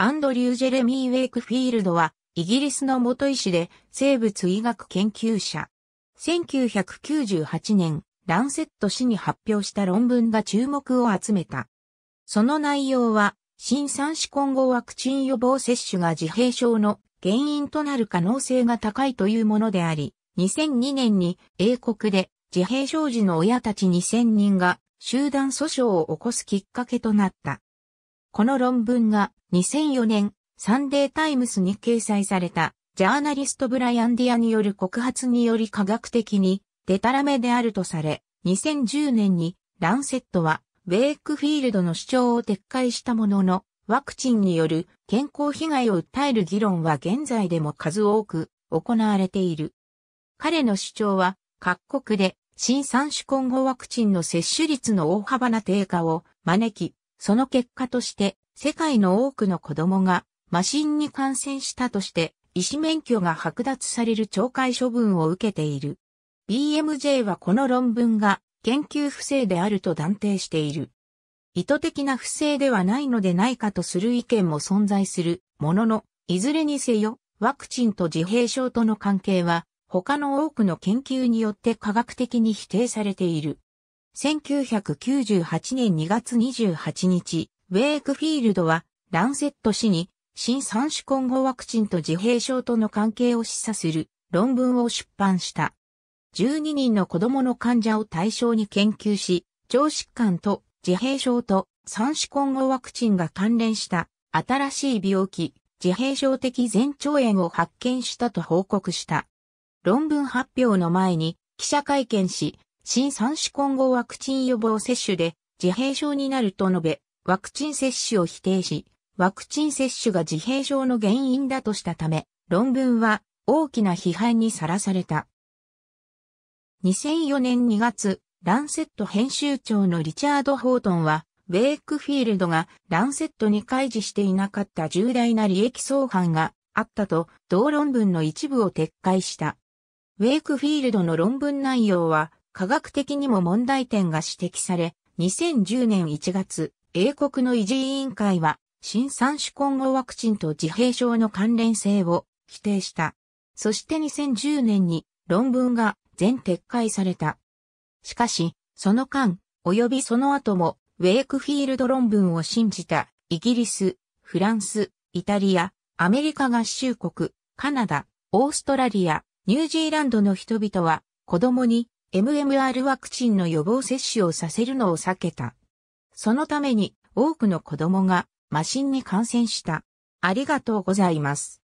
アンドリュー・ジェレミー・ウェイクフィールドは、イギリスの元医師で生物医学研究者。1998年、ランセット氏に発表した論文が注目を集めた。その内容は、新三子混合ワクチン予防接種が自閉症の原因となる可能性が高いというものであり、2002年に英国で自閉症児の親たち2000人が集団訴訟を起こすきっかけとなった。この論文が2004年サンデータイムスに掲載されたジャーナリストブライアン・ディアによる告発により科学的にデタラメであるとされ、2010年にランセットはウェイクフィールドの主張を撤回したものの、ワクチンによる健康被害を訴える議論は現在でも数多く行われている。彼の主張は各国で新三種混合ワクチンの接種率の大幅な低下を招き、その結果として、世界の多くの子供が、マシンに感染したとして、医師免許が剥奪される懲戒処分を受けている。BMJ はこの論文が、研究不正であると断定している。意図的な不正ではないのでないかとする意見も存在するものの、いずれにせよ、ワクチンと自閉症との関係は、他の多くの研究によって科学的に否定されている。1998年2月28日、ウェイクフィールドは、ランセット氏に、新三種混合ワクチンと自閉症との関係を示唆する論文を出版した。12人の子供の患者を対象に研究し、腸疾患と自閉症と三種混合ワクチンが関連した新しい病気、自閉症的前兆炎を発見したと報告した。論文発表の前に記者会見し、新三種混合ワクチン予防接種で自閉症になると述べ、ワクチン接種を否定し、ワクチン接種が自閉症の原因だとしたため、論文は大きな批判にさらされた。2004年2月、ランセット編集長のリチャード・ホートンは、ウェイクフィールドがランセットに開示していなかった重大な利益相反があったと同論文の一部を撤回した。ウェイクフィールドの論文内容は科学的にも問題点が指摘され、2010年1月、英国の維持委員会は、新三種混合ワクチンと自閉症の関連性を否定した。そして2010年に論文が全撤回された。しかし、その間、及びその後も、ウェイクフィールド論文を信じた、イギリス、フランス、イタリア、アメリカ合衆国、カナダ、オーストラリア、ニュージーランドの人々は、子供に MMR ワクチンの予防接種をさせるのを避けた。そのために多くの子供がマシンに感染した。ありがとうございます。